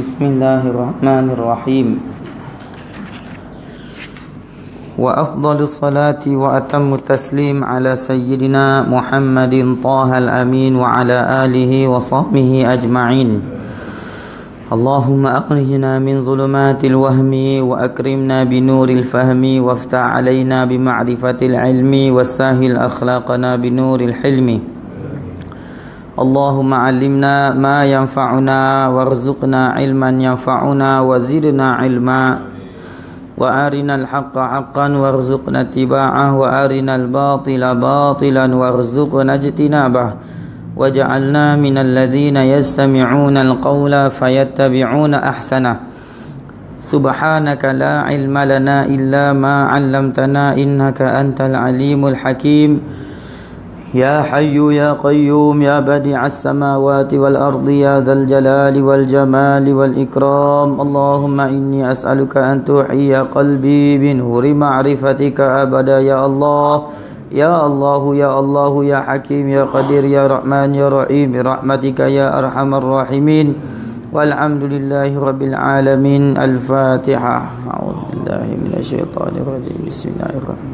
بسم الله الرحمن الرحيم وأفضل الصلاة وأتم التسليم على سيدنا محمد طه الأمين وعلى آله وصحبه أجمعين اللهم أخرجنا من ظلمات الوهم وأكرمنا بنور الفهم وافتح علينا بمعرفة العلم وسهل أخلاقنا بنور الحلم اللهم علمنا ما ينفعنا وارزقنا علما ينفعنا وزدنا علما وارنا الحق حقا وارزقنا اتباعه وارنا الباطل باطلا وارزقنا اجتنابه واجعلنا من الذين يستمعون القول فيتبعون احسنه سبحانك لا علم لنا الا ما علمتنا انك انت العليم الحكيم يا حي يا قيوم يا بديع السماوات والأرض يا ذا الجلال والجمال والإكرام اللهم إني أسألك أن تحيي قلبي بنور معرفتك أبدا يا الله يا الله يا الله يا حكيم يا قدير يا رحمن يا رحيم برحمتك يا أرحم الراحمين والحمد لله رب العالمين الفاتحة أعوذ بالله من الشيطان الرجيم بسم الله الرحمن الرحيم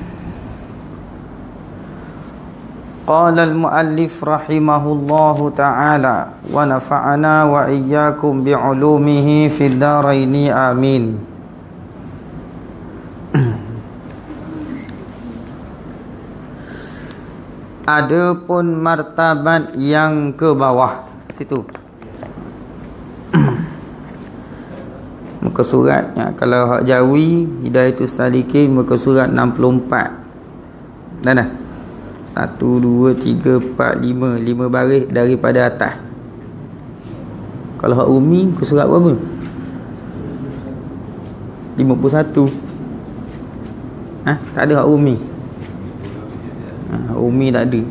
al قال المؤلف رحمه الله wa ونفعنا وإياكم بعلومه في الدارين آمين Adapun martabat yang ke bawah situ muka surat ya, kalau hak jawi hidayatus salikin muka surat 64 dan dah satu, dua, tiga, empat, lima Lima baris daripada atas Kalau hak umi Kau surat berapa? Lima puluh satu Ha? Tak ada hak umi ha, Hak umi tak ada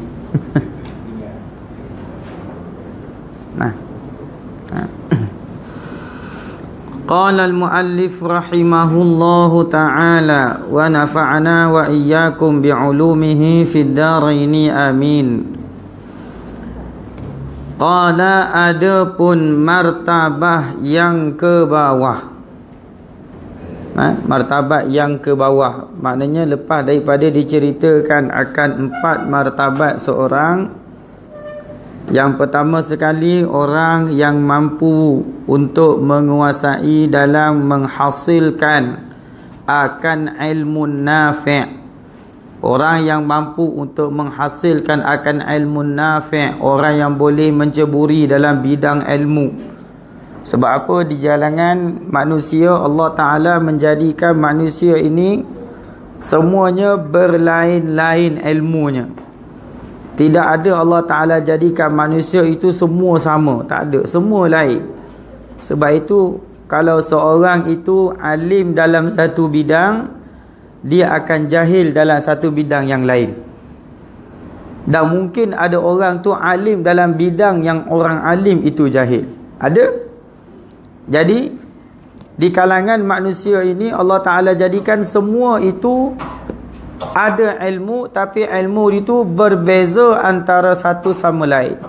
Nah قال المؤلف رحمه الله تعالى ونفعنا وإياكم بعلومه في الدارين آمين قال أدبٌ مرتبة yang ke bawah ha? مرتبة yang ke bawah maknanya lepas daripada diceritakan akan empat martabat seorang yang pertama sekali orang yang mampu untuk menguasai dalam menghasilkan akan ilmu nafi' Orang yang mampu untuk menghasilkan akan ilmu nafi' Orang yang boleh menceburi dalam bidang ilmu Sebab apa di jalanan manusia Allah Ta'ala menjadikan manusia ini Semuanya berlain-lain ilmunya tidak ada Allah Ta'ala jadikan manusia itu semua sama. Tak ada. Semua lain. Sebab itu, kalau seorang itu alim dalam satu bidang, dia akan jahil dalam satu bidang yang lain. Dan mungkin ada orang tu alim dalam bidang yang orang alim itu jahil. Ada? Jadi, di kalangan manusia ini, Allah Ta'ala jadikan semua itu ada ilmu tapi ilmu itu berbeza antara satu sama lain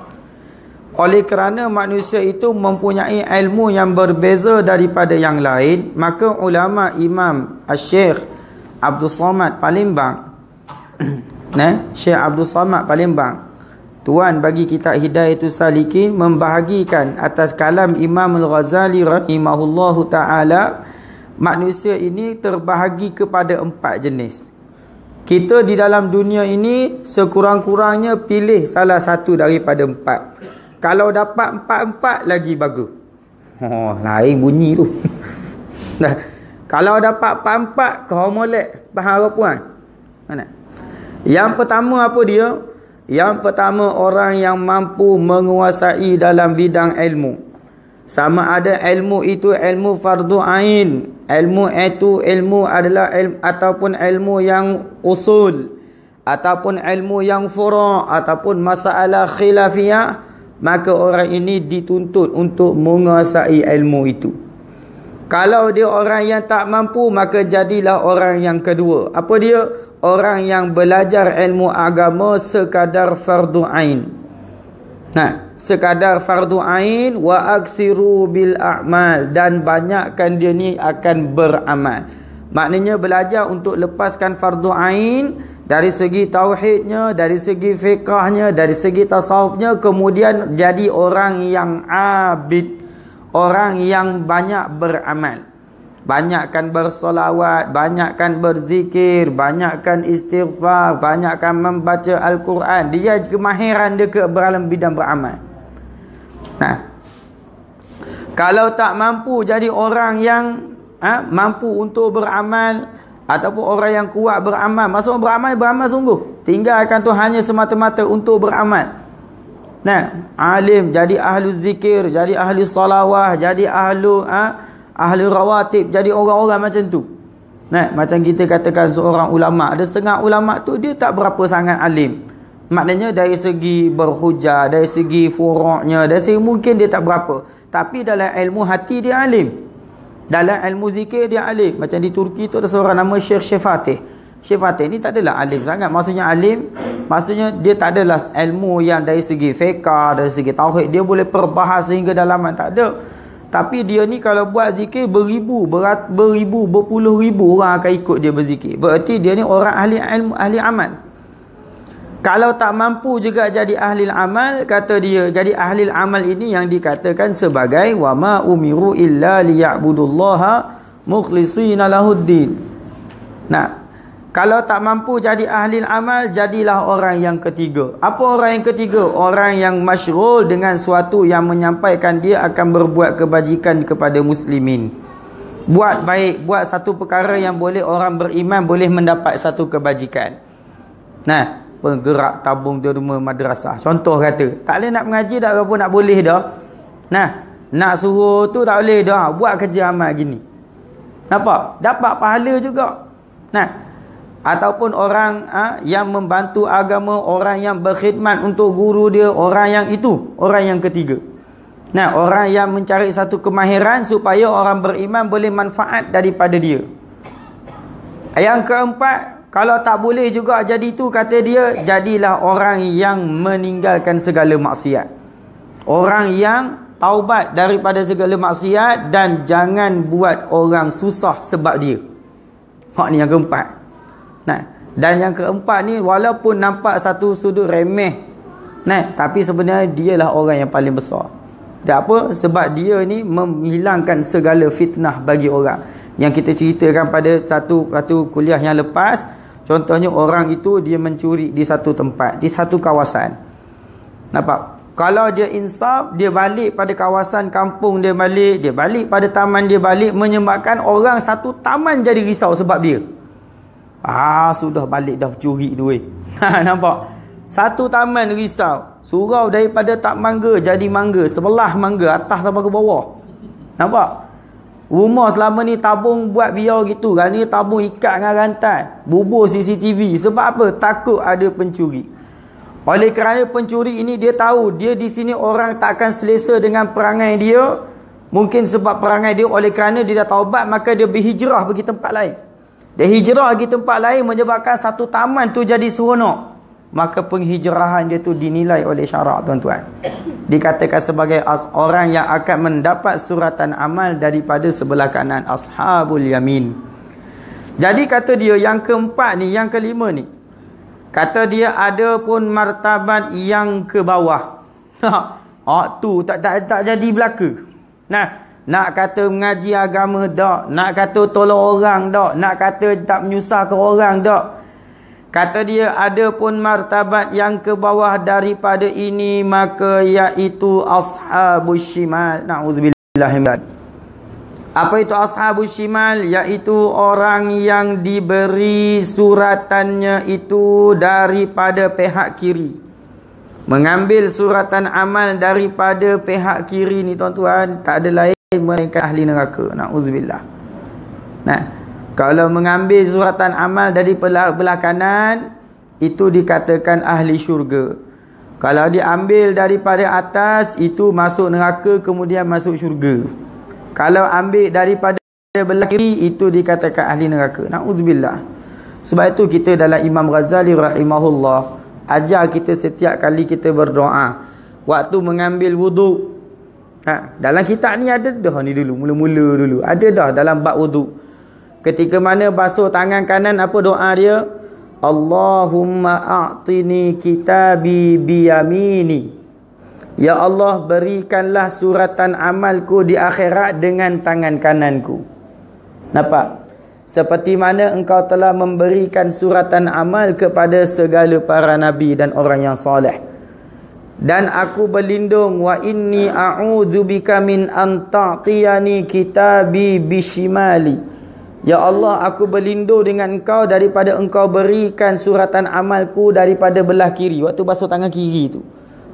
oleh kerana manusia itu mempunyai ilmu yang berbeza daripada yang lain maka ulama imam asy-syekh Abdul Somad Palembang nah Syekh Abdul Somad Palembang tuan bagi kitab hidayah itu salikin membahagikan atas kalam Imam Al-Ghazali rahimahullahu taala manusia ini terbahagi kepada empat jenis kita di dalam dunia ini sekurang-kurangnya pilih salah satu daripada empat. Kalau dapat empat-empat lagi bagus. Oh, lain bunyi tu. Nah, Kalau dapat empat-empat kau molek bahara puan. Mana? Yang pertama apa dia? Yang pertama orang yang mampu menguasai dalam bidang ilmu sama ada ilmu itu ilmu fardu ain ilmu itu ilmu adalah ilmu ataupun ilmu yang usul ataupun ilmu yang furu' ataupun masalah khilafiyah maka orang ini dituntut untuk menguasai ilmu itu kalau dia orang yang tak mampu maka jadilah orang yang kedua apa dia orang yang belajar ilmu agama sekadar fardu ain nah sekadar fardu ain wa aktsiru bil a'mal dan banyakkan dia ni akan beramal. Maknanya belajar untuk lepaskan fardu ain dari segi tauhidnya, dari segi fiqahnya, dari segi tasawufnya kemudian jadi orang yang abid, orang yang banyak beramal. Banyakkan bersolawat, banyakkan berzikir, banyakkan istighfar, banyakkan membaca Al-Quran. Dia kemahiran dia ke dalam bidang beramal. Nah, ha. Kalau tak mampu jadi orang yang ha, mampu untuk beramal ataupun orang yang kuat beramal. masuk beramal beramal sungguh. Tinggalkan tu hanya semata-mata untuk beramal. Nah, alim jadi ahli zikir, jadi ahli salawah, jadi ahli ha, ahli rawatib, jadi orang-orang macam tu. Nah, macam kita katakan seorang ulama, ada setengah ulama tu dia tak berapa sangat alim. Maknanya dari segi berhujah, dari segi furoknya, dari segi mungkin dia tak berapa. Tapi dalam ilmu hati dia alim. Dalam ilmu zikir dia alim. Macam di Turki tu ada seorang nama Syekh Syekh Fatih. Syekh Fatih ni tak adalah alim sangat. Maksudnya alim, maksudnya dia tak adalah ilmu yang dari segi fiqah, dari segi tauhid. Dia boleh perbahas sehingga dalaman tak ada. Tapi dia ni kalau buat zikir beribu, berat, beribu, berpuluh ribu orang akan ikut dia berzikir. Berarti dia ni orang ahli ilmu, ahli amal. Kalau tak mampu juga jadi ahli amal, kata dia, jadi ahli amal ini yang dikatakan sebagai wama umiru illa liya'budullaha mukhlisina lahuddin. Nah, kalau tak mampu jadi ahli amal, jadilah orang yang ketiga. Apa orang yang ketiga? Orang yang masyghul dengan suatu yang menyampaikan dia akan berbuat kebajikan kepada muslimin. Buat baik, buat satu perkara yang boleh orang beriman boleh mendapat satu kebajikan. Nah, penggerak tabung derma madrasah contoh kata tak boleh nak mengaji dah apa nak boleh dah nah nak suruh tu tak boleh dah buat kerja amal gini apa dapat pahala juga nah ataupun orang ha, yang membantu agama orang yang berkhidmat untuk guru dia orang yang itu orang yang ketiga nah orang yang mencari satu kemahiran supaya orang beriman boleh manfaat daripada dia yang keempat kalau tak boleh juga jadi tu kata dia jadilah orang yang meninggalkan segala maksiat. Orang yang taubat daripada segala maksiat dan jangan buat orang susah sebab dia. Hak ni yang keempat. Nah, dan yang keempat ni walaupun nampak satu sudut remeh. Nah, tapi sebenarnya dia lah orang yang paling besar. Tak apa sebab dia ni menghilangkan segala fitnah bagi orang. Yang kita ceritakan pada satu satu kuliah yang lepas Contohnya orang itu dia mencuri di satu tempat, di satu kawasan. Nampak? Kalau dia insaf, dia balik pada kawasan kampung dia balik, dia balik pada taman dia balik menyebabkan orang satu taman jadi risau sebab dia. Ah, sudah balik dah curi duit. weh. Ha, nampak? Satu taman risau, surau daripada tak mangga jadi mangga, sebelah mangga atas sampai ke bawah. Nampak? Rumah selama ni tabung buat biar gitu kan ni tabung ikat dengan rantai. Bubuh CCTV sebab apa? Takut ada pencuri. Oleh kerana pencuri ini dia tahu dia di sini orang tak akan selesa dengan perangai dia. Mungkin sebab perangai dia oleh kerana dia dah taubat maka dia berhijrah pergi tempat lain. Dia hijrah pergi tempat lain menyebabkan satu taman tu jadi seronok maka penghijrahan dia tu dinilai oleh syarak tuan-tuan dikatakan sebagai as orang yang akan mendapat suratan amal daripada sebelah kanan ashabul yamin jadi kata dia yang keempat ni yang kelima ni kata dia ada pun martabat yang ke bawah ha ah, tu tak tak tak jadi belaka nah nak kata mengaji agama tak nak kata tolong orang tak nak kata tak menyusahkan orang tak Kata dia ada pun martabat yang ke bawah daripada ini maka iaitu ashabu shimal. Nauzubillah Apa itu ashabu shimal? Iaitu orang yang diberi suratannya itu daripada pihak kiri. Mengambil suratan amal daripada pihak kiri ni tuan-tuan tak ada lain melainkan ahli neraka. Nauzubillah. Nah. Kalau mengambil suratan amal dari belah kanan itu dikatakan ahli syurga. Kalau diambil daripada atas itu masuk neraka kemudian masuk syurga. Kalau ambil daripada belah kiri itu dikatakan ahli neraka. Nauzubillah. Sebab itu kita dalam Imam Ghazali rahimahullah ajar kita setiap kali kita berdoa waktu mengambil wuduk. Ha, dalam kitab ni ada dah ni dulu mula-mula dulu. Ada dah dalam bak wuduk. Ketika mana basuh tangan kanan apa doa dia? Allahumma a'tini kitabi biyamini. Ya Allah berikanlah suratan amalku di akhirat dengan tangan kananku. Nampak? Seperti mana engkau telah memberikan suratan amal kepada segala para nabi dan orang yang soleh. Dan aku berlindung wa inni a'udzubika min an ta'tiyani kitabi bishimali. Ya Allah aku berlindung dengan engkau daripada engkau berikan suratan amalku daripada belah kiri waktu basuh tangan kiri tu.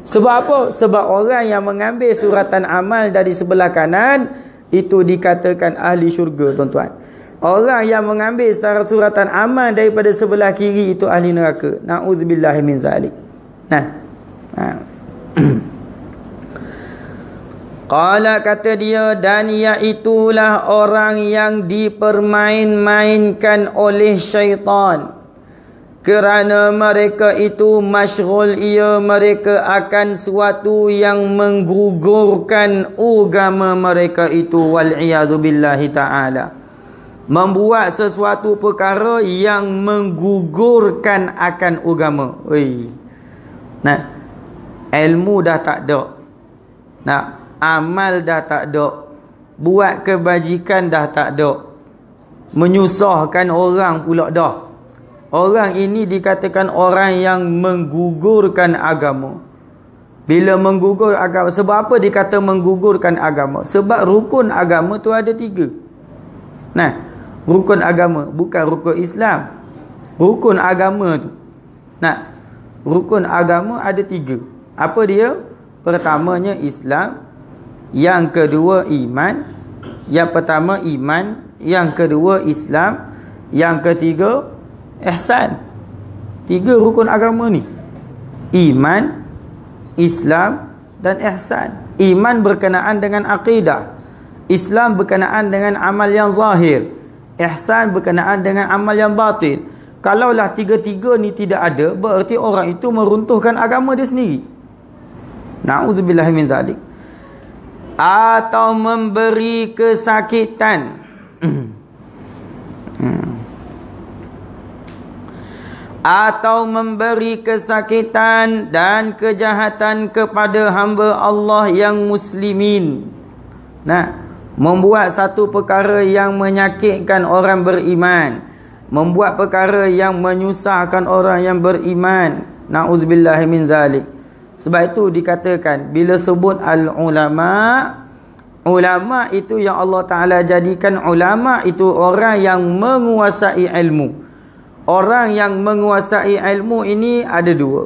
Sebab apa? Sebab orang yang mengambil suratan amal dari sebelah kanan itu dikatakan ahli syurga tuan-tuan. Orang yang mengambil suratan amal daripada sebelah kiri itu ahli neraka. Nauzubillah zalik. Nah. Nah. Ha. Qala kata dia dan itulah orang yang dipermain-mainkan oleh syaitan. Kerana mereka itu masyhul ia mereka akan suatu yang menggugurkan agama mereka itu wal'iyazubillahi ta'ala. Membuat sesuatu perkara yang menggugurkan akan agama. Nah, ilmu dah tak ada. Nah, amal dah tak ada buat kebajikan dah tak ada menyusahkan orang pula dah orang ini dikatakan orang yang menggugurkan agama bila menggugur agama sebab apa dikata menggugurkan agama sebab rukun agama tu ada tiga nah rukun agama bukan rukun Islam rukun agama tu nah rukun agama ada tiga apa dia pertamanya Islam yang kedua iman Yang pertama iman Yang kedua Islam Yang ketiga Ihsan Tiga rukun agama ni Iman Islam Dan Ihsan Iman berkenaan dengan aqidah, Islam berkenaan dengan amal yang zahir Ihsan berkenaan dengan amal yang batin. Kalaulah tiga-tiga ni tidak ada Berarti orang itu meruntuhkan agama dia sendiri Na'udzubillahimin zalik atau memberi kesakitan atau memberi kesakitan dan kejahatan kepada hamba Allah yang muslimin nah membuat satu perkara yang menyakitkan orang beriman membuat perkara yang menyusahkan orang yang beriman naudzubillah min zalik sebab itu dikatakan bila sebut al-ulama ulama itu yang Allah Taala jadikan ulama itu orang yang menguasai ilmu. Orang yang menguasai ilmu ini ada dua.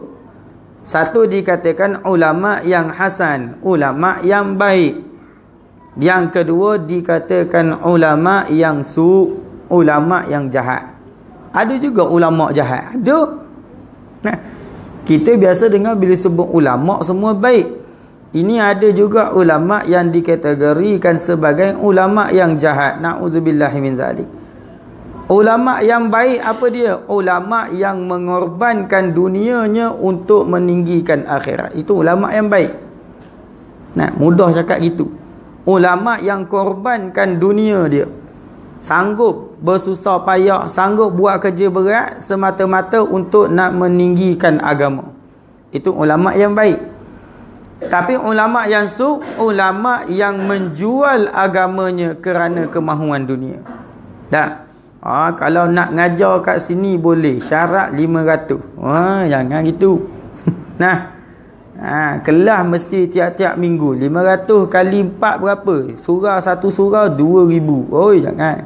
Satu dikatakan ulama yang hasan, ulama yang baik. Yang kedua dikatakan ulama yang su, ulama yang jahat. Ada juga ulama jahat. Ada. Nah. Kita biasa dengar bila sebut ulama' semua baik. Ini ada juga ulama' yang dikategorikan sebagai ulama' yang jahat. Na'udzubillahiminzalik. Ulama' yang baik apa dia? Ulama' yang mengorbankan dunianya untuk meninggikan akhirat. Itu ulama' yang baik. Nah, mudah cakap gitu. Ulama' yang korbankan dunia dia sanggup bersusah payah, sanggup buat kerja berat semata-mata untuk nak meninggikan agama. Itu ulama yang baik. Tapi ulama yang su, ulama yang menjual agamanya kerana kemahuan dunia. Dah. Ha, kalau nak ngajar kat sini boleh, syarat 500. Ha, jangan gitu. nah. Ha, kelas mesti tiap-tiap minggu 500 kali 4 berapa surah satu surah 2000 oi jangan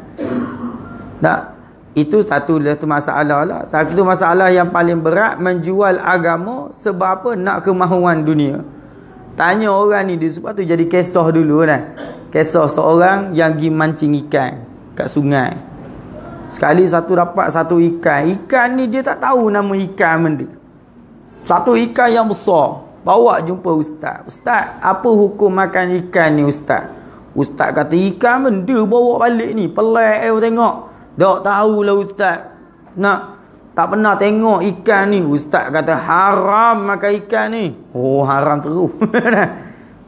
tak itu satu satu masalah lah satu masalah yang paling berat menjual agama sebab apa nak kemahuan dunia tanya orang ni dia sebab tu jadi kesoh dulu kan Kesoh seorang yang pergi mancing ikan kat sungai sekali satu dapat satu ikan ikan ni dia tak tahu nama ikan benda satu ikan yang besar Bawa jumpa ustaz. Ustaz, apa hukum makan ikan ni ustaz? Ustaz kata ikan benda bawa balik ni. Pelik eh tengok. Tak tahulah ustaz. Nak tak pernah tengok ikan ni. Ustaz kata haram makan ikan ni. Oh, haram terus.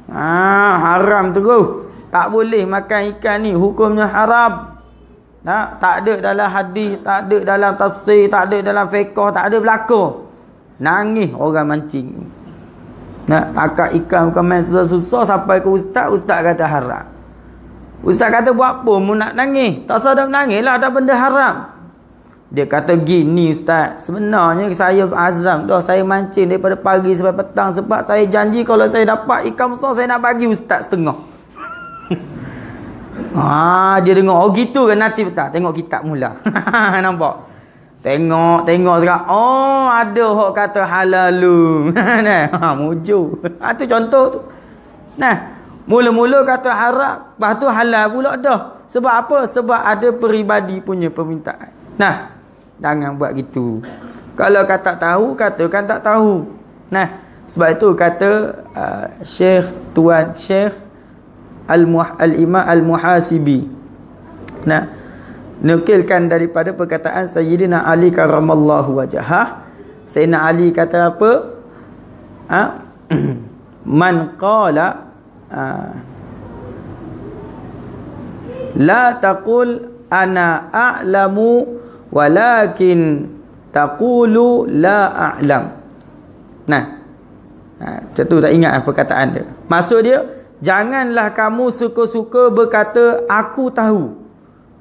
ah, haram terus. Tak boleh makan ikan ni. Hukumnya haram. Nah, tak ada dalam hadis, tak ada dalam tafsir, tak ada dalam fiqh, tak ada berlaku. Nangis orang mancing. Nak akak ikan bukan main susah-susah sampai ke ustaz, ustaz kata haram. Ustaz kata buat apa mu nak nangis? Tak usah dah menangis lah, ada benda haram. Dia kata gini ustaz, sebenarnya saya azam dah, saya mancing daripada pagi sampai petang sebab saya janji kalau saya dapat ikan besar, saya nak bagi ustaz setengah. ah, dia dengar, oh gitu kan nanti tak? Tengok kitab mula. Nampak? Tengok, tengok sekarang. Oh, ada hok kata halalu. nah, ha, muju. Ha, tu contoh tu. Nah, mula-mula kata haram, lepas tu halal pula dah. Sebab apa? Sebab ada peribadi punya permintaan. Nah, jangan buat gitu. Kalau kata tahu, katakan tak tahu. Nah, sebab itu kata uh, Syekh Tuan Syekh Al-Imam Al-Muhasibi. nah, Nukilkan daripada perkataan Sayyidina Ali karamallahu wajah. Sayyidina Ali kata apa? Ha? Man qala ha. La taqul ana a'lamu walakin taqulu la a'lam. Nah. Ha, macam tu tak ingat perkataan dia. Maksud dia janganlah kamu suka-suka berkata aku tahu.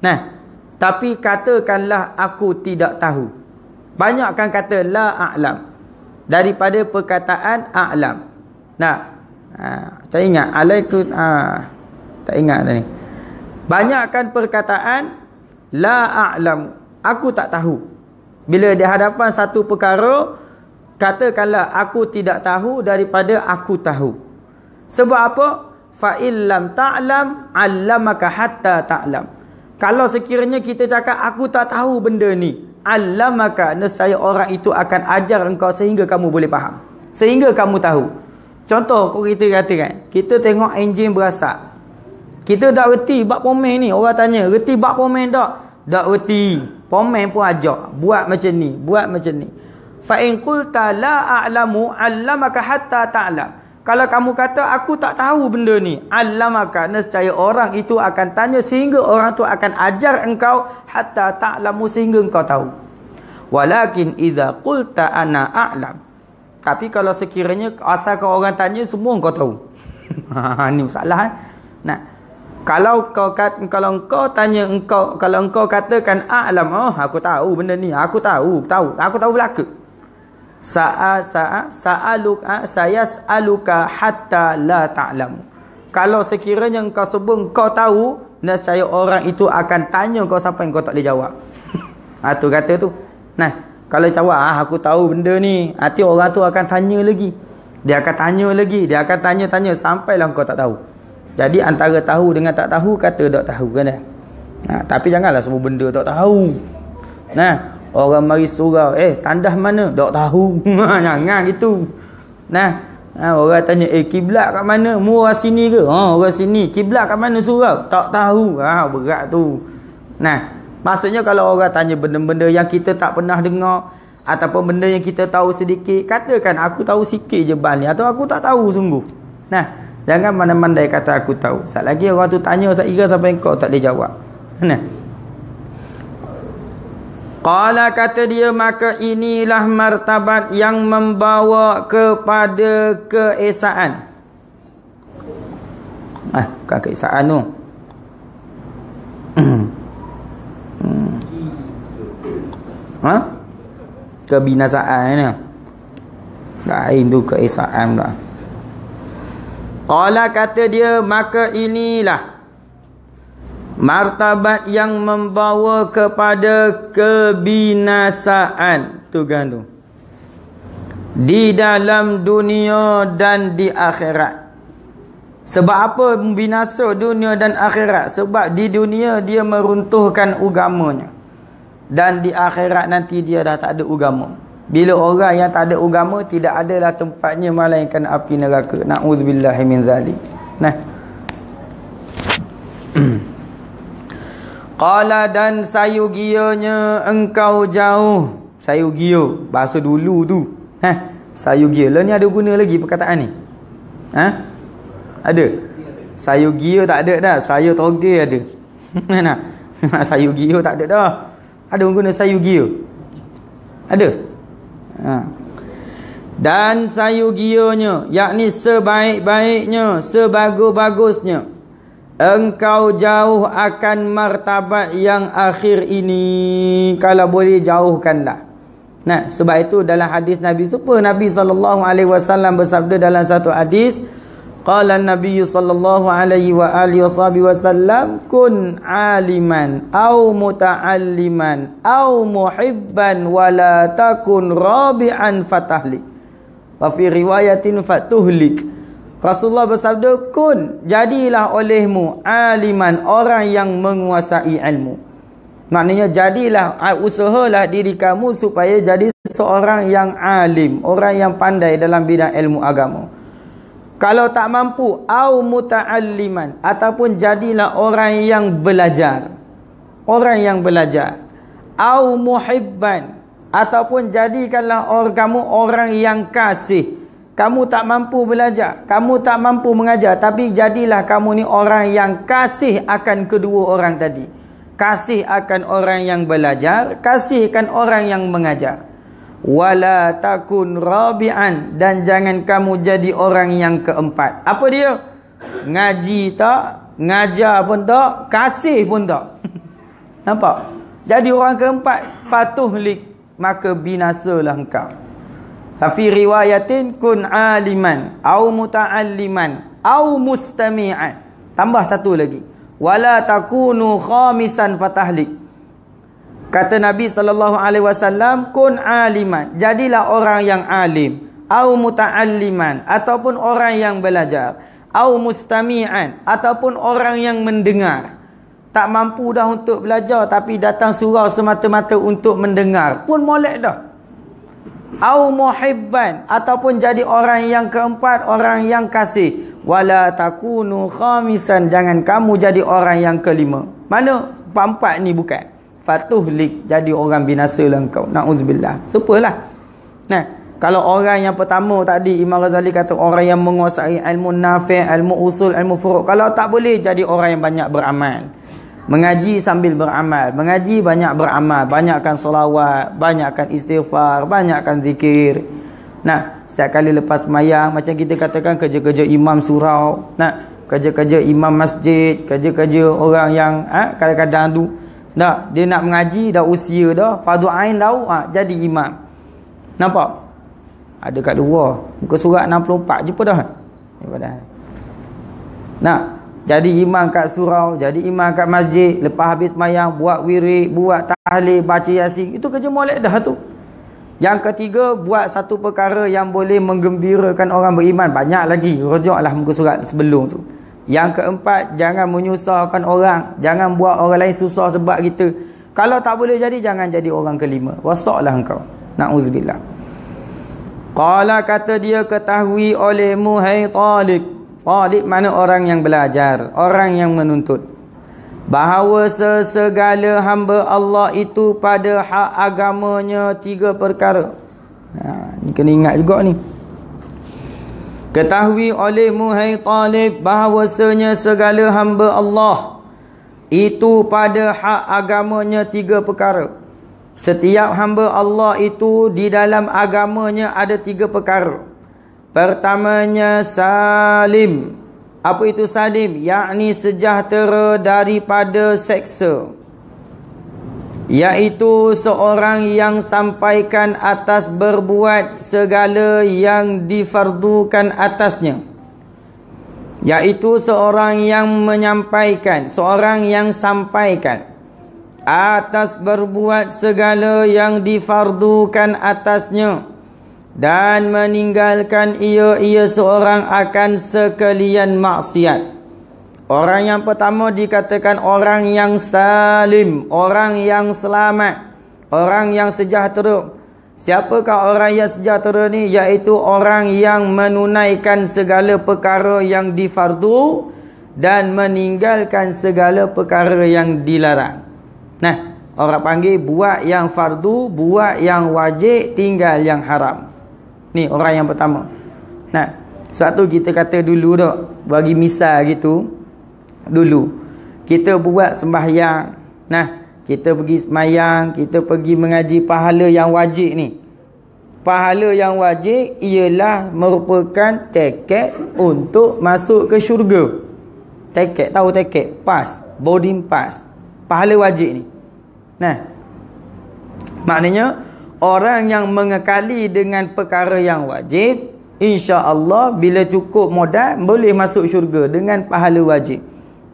Nah. Tapi katakanlah aku tidak tahu. Banyakkan kata la a'lam. Daripada perkataan a'lam. Nah, ha, tak ingat. Alaikum. Ha, tak ingat ni. Banyakkan perkataan la a'lam. Aku tak tahu. Bila di hadapan satu perkara, katakanlah aku tidak tahu daripada aku tahu. Sebab apa? Fa'illam ta'lam allamaka hatta ta'lam. Kalau sekiranya kita cakap aku tak tahu benda ni, Allah maka nescaya orang itu akan ajar engkau sehingga kamu boleh faham. Sehingga kamu tahu. Contoh kau kita kata kan, kita tengok enjin berasap. Kita tak reti bab pomen ni, orang tanya, reti bab pomen tak? Tak reti. Pomen pun ajak, buat macam ni, buat macam ni. Fa in qulta la a'lamu, alamaka hatta ta'lam. Ta kalau kamu kata aku tak tahu benda ni, alamaka nescaya orang itu akan tanya sehingga orang tu akan ajar engkau hatta ta'lamu sehingga engkau tahu. Walakin idza qulta ana a'lam. Tapi kalau sekiranya asal kau orang tanya semua engkau tahu. Ha, ha, ni masalah eh. Nah, kalau kau kat, kalau engkau tanya engkau kalau engkau katakan a'lam, oh aku tahu benda ni, aku tahu, tahu. Aku tahu belaka. Sa'a sa'a sa'aluka ah, saya saluka hatta la ta'lam. Kalau sekiranya engkau sebut kau tahu, nescaya orang itu akan tanya kau sampai engkau tak boleh jawab. ha tu kata tu. Nah, kalau jawab ah aku tahu benda ni, nanti orang tu akan tanya lagi. Dia akan tanya lagi, dia akan tanya-tanya sampai lah kau tak tahu. Jadi antara tahu dengan tak tahu kata tak tahu kan. Nah, tapi janganlah semua benda tak tahu. Nah, orang mari surau eh tandas mana tak tahu jangan gitu nah ha, orang tanya eh kiblat kat mana mu orang sini ke ha orang sini kiblat kat mana surau tak tahu ha berat tu nah maksudnya kalau orang tanya benda-benda yang kita tak pernah dengar ataupun benda yang kita tahu sedikit katakan aku tahu sikit je bal ni atau aku tak tahu sungguh nah jangan mana-mana kata aku tahu sat lagi orang tu tanya sat ira sampai kau tak boleh jawab nah Qala kata dia maka inilah martabat yang membawa kepada keesaan. Ah, bukan keesaan tu. hmm. Ha? Kebinasaan ni. Lain tu keesaan lah. Qala kata dia maka inilah martabat yang membawa kepada kebinasaan tu kan tu di dalam dunia dan di akhirat sebab apa binasa dunia dan akhirat sebab di dunia dia meruntuhkan agamanya dan di akhirat nanti dia dah tak ada agama bila orang yang tak ada agama tidak adalah tempatnya malaikat api neraka naudzubillah min zalik nah Qala dan sayugianya engkau jauh. Sayugia, bahasa dulu tu. Ha? Sayugia. Lah ni ada guna lagi perkataan ni? Ha? Ada? Sayugia tak ada dah. sayu toge ada. Mana? sayugia tak ada dah. Ada orang guna sayugia? Ada? Ha. Dan sayugianya, yakni sebaik-baiknya, sebagus-bagusnya. Engkau jauh akan martabat yang akhir ini Kalau boleh jauhkanlah Nah, Sebab itu dalam hadis Nabi Supa Nabi SAW bersabda dalam satu hadis Qala Nabi saw alaihi wasallam kun aliman au mutaalliman au muhibban wala takun rabi'an fatahlik. Wa fi riwayatin fatuhlik. Rasulullah bersabda kun jadilah olehmu aliman orang yang menguasai ilmu. Maknanya jadilah usahalah diri kamu supaya jadi seorang yang alim, orang yang pandai dalam bidang ilmu agama. Kalau tak mampu au mutaalliman ataupun jadilah orang yang belajar. Orang yang belajar. Au muhibban ataupun jadikanlah orang kamu orang yang kasih. Kamu tak mampu belajar. Kamu tak mampu mengajar. Tapi jadilah kamu ni orang yang kasih akan kedua orang tadi. Kasih akan orang yang belajar. Kasihkan orang yang mengajar. Wala takun rabian. Dan jangan kamu jadi orang yang keempat. Apa dia? Ngaji tak. Ngajar pun tak. Kasih pun tak. Nampak? Jadi orang keempat. Fatuhlik. Maka binasalah engkau. Tapi riwayatin kun aliman au muta'alliman au mustami'an. Tambah satu lagi. Wala takunu khamisan fatahlik. Kata Nabi SAW, kun aliman. Jadilah orang yang alim. Au muta'alliman. Ataupun orang yang belajar. Au mustami'an. Ataupun orang yang mendengar. Tak mampu dah untuk belajar. Tapi datang surau semata-mata untuk mendengar. Pun molek dah au muhibban ataupun jadi orang yang keempat orang yang kasih wala takunu khamisan jangan kamu jadi orang yang kelima mana empat-empat ni bukan fatuhlik jadi orang binasa lah engkau nauzubillah supalah nah kalau orang yang pertama tadi Imam Ghazali kata orang yang menguasai ilmu nafi ilmu usul ilmu furu kalau tak boleh jadi orang yang banyak beramal Mengaji sambil beramal. Mengaji banyak beramal. Banyakkan solawat. Banyakkan istighfar. Banyakkan zikir. Nah, setiap kali lepas mayang. Macam kita katakan kerja-kerja imam surau. Nah, kerja-kerja imam masjid. Kerja-kerja orang yang ha, kadang-kadang ha, tu. Nah, dia nak mengaji dah usia dah. Fadu'ain tau. Ha, jadi imam. Nampak? Ada kat luar. Muka surat 64. Jumpa dah. Nah. Jadi imam kat surau, jadi imam kat masjid, lepas habis mayang, buat wiri, buat tahlil, baca yasin. Itu kerja molek dah tu. Yang ketiga, buat satu perkara yang boleh menggembirakan orang beriman. Banyak lagi, rujuklah muka surat sebelum tu. Yang keempat, jangan menyusahkan orang. Jangan buat orang lain susah sebab kita. Kalau tak boleh jadi, jangan jadi orang kelima. Rosaklah engkau. Na'uzubillah. Qala kata dia ketahui olehmu hai talib. Talib mana orang yang belajar, orang yang menuntut. Bahawa sesegala hamba Allah itu pada hak agamanya tiga perkara. Ha, ni kena ingat juga ni. Ketahui oleh muhai talib bahawasanya segala hamba Allah itu pada hak agamanya tiga perkara. Setiap hamba Allah itu di dalam agamanya ada tiga perkara. Pertamanya salim. Apa itu salim? Yakni sejahtera daripada seksa. Iaitu seorang yang sampaikan atas berbuat segala yang difardukan atasnya. Iaitu seorang yang menyampaikan, seorang yang sampaikan atas berbuat segala yang difardukan atasnya dan meninggalkan ia ia seorang akan sekalian maksiat orang yang pertama dikatakan orang yang salim orang yang selamat orang yang sejahtera siapakah orang yang sejahtera ni Yaitu orang yang menunaikan segala perkara yang difardu dan meninggalkan segala perkara yang dilarang nah orang panggil buat yang fardu buat yang wajib tinggal yang haram Ni orang yang pertama. Nah, suatu kita kata dulu dok, bagi misal gitu dulu. Kita buat sembahyang. Nah, kita pergi sembahyang, kita pergi mengaji pahala yang wajib ni. Pahala yang wajib ialah merupakan tiket untuk masuk ke syurga. Tiket, tahu tiket, pas, boarding pass. Pahala wajib ni. Nah. Maknanya orang yang mengekali dengan perkara yang wajib insya-Allah bila cukup modal boleh masuk syurga dengan pahala wajib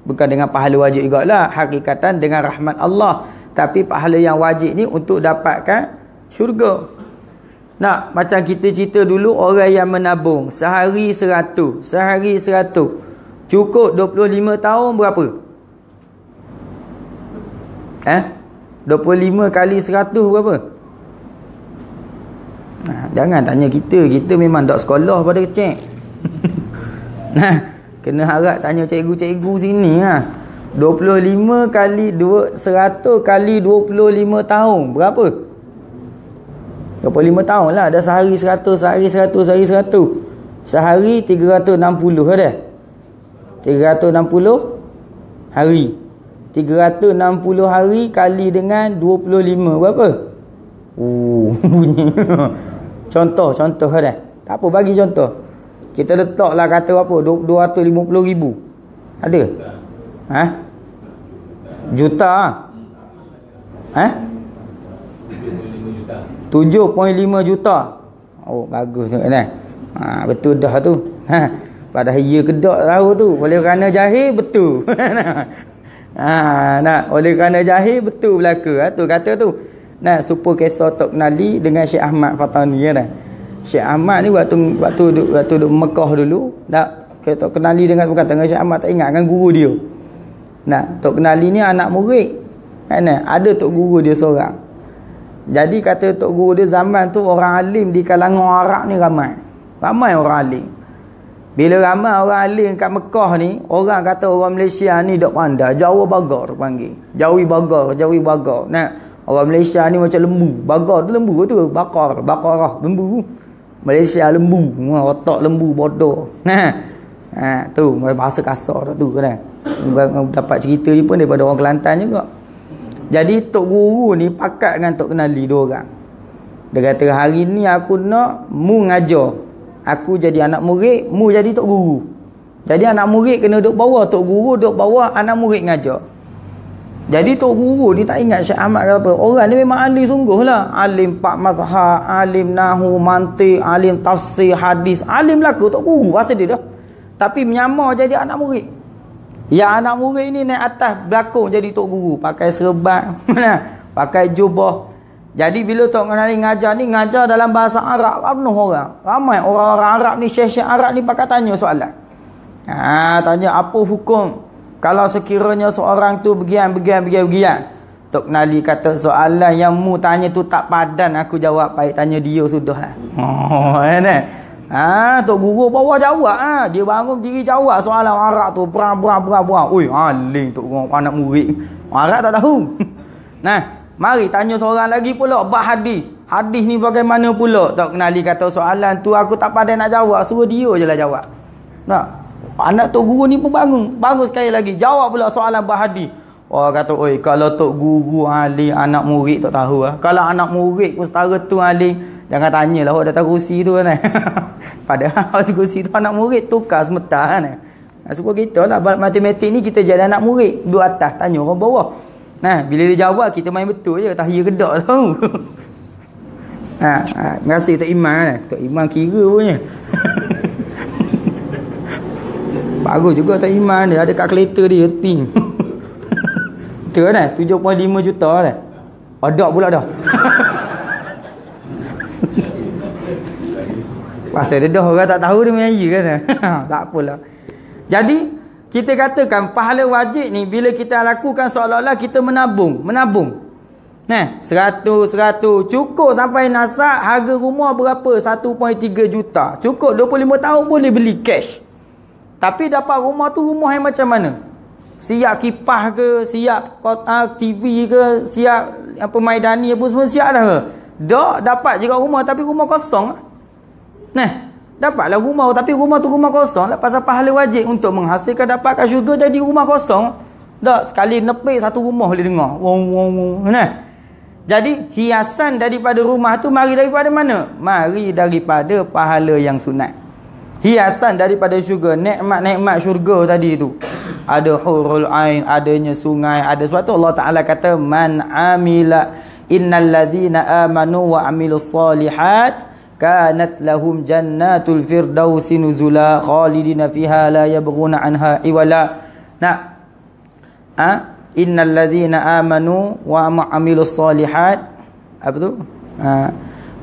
bukan dengan pahala wajib juga lah hakikatan dengan rahmat Allah tapi pahala yang wajib ni untuk dapatkan syurga nak macam kita cerita dulu orang yang menabung sehari seratus, sehari seratus, cukup 25 tahun berapa eh 25 kali seratus berapa 25 Ha, jangan tanya kita. Kita memang tak sekolah pada kecik. nah, kena harap tanya cikgu-cikgu sini. Ha. 25 kali 2, 100 kali 25 tahun. Berapa? 25 tahun lah. ada sehari 100, sehari 100, sehari 100. Sehari 360 ada. 360 hari 360 hari kali dengan 25 berapa? Oh bunyi contoh contoh dah. Kan, eh? Tak apa bagi contoh. Kita letaklah kata apa 250,000. Ada? Ha? Juta. Ha? 7.5 juta. 7.5 juta. Oh bagus tu kan. Eh? Ha, betul dah tu. Ha. Padahal ia kedak tahu tu. Oleh kerana jahil betul. ha, nak oleh kerana jahil betul belaka. Ha, tu kata tu. Nah, supo kisah tok kenali dengan Syekh Ahmad Fatani ya dah. Syekh Ahmad ni waktu waktu duk waktu duk Mekah dulu, dak kita tok kenali dengan bukan dengan Syekh Ahmad tak ingat dengan guru dia. Nah, tok kenali ni anak murid. Kan ada tok guru dia seorang. Jadi kata tok guru dia zaman tu orang alim di kalangan Arab ni ramai. Ramai orang alim. Bila ramai orang alim kat Mekah ni, orang kata orang Malaysia ni dok pandai, Jawa bagar panggil. Jawi bagar, Jawi bagar. Nah, Orang Malaysia ni macam lembu. Bagar tu lembu tu. Bakar. Bakar lah. Lembu. Malaysia lembu. Otak lembu. Bodoh. Ha, ha, tu. Bahasa kasar tu. Kan? Dapat cerita ni pun daripada orang Kelantan juga. Jadi Tok Guru ni pakat dengan Tok Kenali dua orang. Dia kata hari ni aku nak mu ngajar. Aku jadi anak murid. Mu jadi Tok Guru. Jadi anak murid kena duduk bawah Tok Guru. Duduk bawah anak murid ngajar. Jadi Tok Guru ni tak ingat Syekh Ahmad kata Orang ni memang alim sungguh lah Alim Pak Mazha Alim Nahu Manti Alim Tafsir Hadis Alim lah. laku Tok Guru Pasal dia dah Tapi menyamar jadi anak murid Ya anak murid ni naik atas belakang jadi Tok Guru Pakai serban Pakai jubah Jadi bila Tok Guru ngajar ni Ngajar dalam bahasa Arab Ramai orang Ramai orang-orang Arab ni Syekh-syekh Arab ni pakai tanya soalan Ah tanya apa hukum kalau sekiranya seorang tu begian, begian, begian, begian. Tok Nali kata soalan yang mu tanya tu tak padan aku jawab. Baik tanya dia sudah lah. Oh, eh, enak. Eh. Ha, Tok Guru bawa jawab. Ha. Dia bangun diri jawab soalan Arab tu. Perang, perang, perang, perang. Ui, aling Tok Guru. Anak murid. Arab tak tahu. nah, mari tanya seorang lagi pula. Bah hadis. Hadis ni bagaimana pula? Tok Nali kata soalan tu aku tak padan nak jawab. Suruh dia je lah jawab. Tak? Nah anak tok guru ni pun bangun bangun sekali lagi jawab pula soalan bahadi Oh kata oi kalau tok guru ahli anak murid tak tahu ah kalau anak murid pun setara tu Ali jangan tanyalah orang datang kerusi tu kan eh. padahal kerusi tu anak murid tukar semetah kan eh. nah, sebab gitulah matematik ni kita jadi anak murid duduk atas tanya orang bawah nah bila dia jawab kita main betul je tahya kedak tahu Ha, ha, ngasih tak iman lah. Tak iman kira punya. Baru juga tak iman dia ada kat kereta dia ping. Betul kan? 7.5 eh? juta lah. Kan? Padak pula dah. Pasal dia dah orang tak tahu dia main ya kan? tak apalah. Jadi, kita katakan pahala wajib ni bila kita lakukan seolah-olah kita menabung. Menabung. Nah, 100-100. Cukup sampai nasak harga rumah berapa? 1.3 juta. Cukup 25 tahun boleh beli cash. Tapi dapat rumah tu rumah yang macam mana? Siap kipah ke, siap TV ah, ke, siap apa maidani apa semua siap dah ke? Dak dapat juga rumah tapi rumah kosong. Neh, dapatlah rumah tapi rumah tu rumah kosong. Lah pasal pahala wajib untuk menghasilkan dapatkan syurga jadi rumah kosong. Dak sekali nepek satu rumah boleh dengar. Wong wong nah. Jadi hiasan daripada rumah tu mari daripada mana? Mari daripada pahala yang sunat hiasan daripada syurga nikmat-nikmat syurga tadi tu ada hurul ain adanya sungai ada sebab tu Allah Taala kata man amila innal ladzina amanu wa amilus salihat, kanat lahum jannatul firdausi nuzula khalidina fiha la yabghuna anha iwala nah ha innal ladzina amanu wa amilus salihat, apa tu ha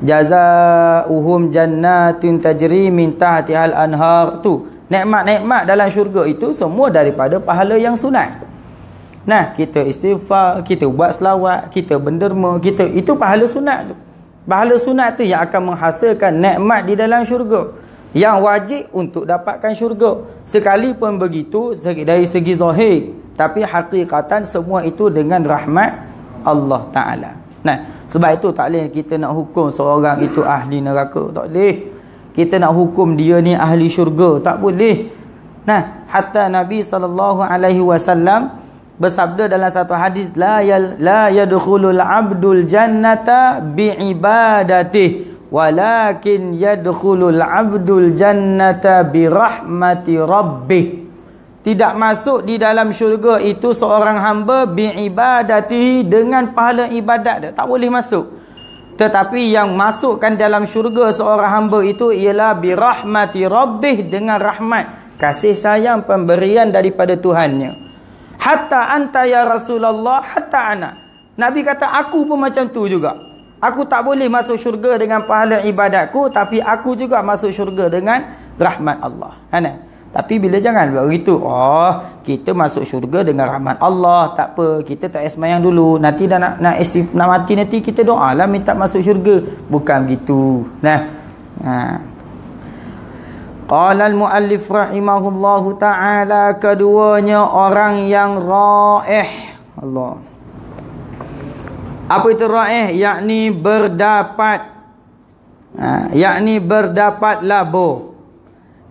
jazaa'uhum jannatin tajri min tahtihal anhar tu nikmat-nikmat dalam syurga itu semua daripada pahala yang sunat nah kita istighfar kita buat selawat kita benderma kita itu pahala sunat tu pahala sunat tu yang akan menghasilkan nikmat di dalam syurga yang wajib untuk dapatkan syurga sekalipun begitu dari segi zahir tapi hakikatan semua itu dengan rahmat Allah taala Nah, sebab itu tak boleh kita nak hukum seorang itu ahli neraka, tak boleh. Kita nak hukum dia ni ahli syurga, tak boleh. Nah, hatta Nabi sallallahu alaihi wasallam bersabda dalam satu hadis la la yadkhulul abdul jannata bi ibadati walakin yadkhulul abdul jannata bi rahmati rabbih tidak masuk di dalam syurga itu seorang hamba bi'ibadati dengan pahala ibadat dia. Tak boleh masuk. Tetapi yang masukkan dalam syurga seorang hamba itu ialah birahmati rabbih dengan rahmat. Kasih sayang pemberian daripada Tuhannya. Hatta anta ya Rasulullah, hatta ana. Nabi kata aku pun macam tu juga. Aku tak boleh masuk syurga dengan pahala ibadatku. Tapi aku juga masuk syurga dengan rahmat Allah. Anak. Tapi bila jangan buat begitu. Oh, kita masuk syurga dengan rahmat Allah. Tak apa, kita tak esmayang dulu. Nanti dah nak nak, istif, nak mati nanti kita doa lah minta masuk syurga. Bukan begitu. Nah. Ha. Qala al-muallif rahimahullahu taala keduanya orang yang raih. Allah. Apa itu raih? Yakni berdapat. Ha, yakni berdapat labuh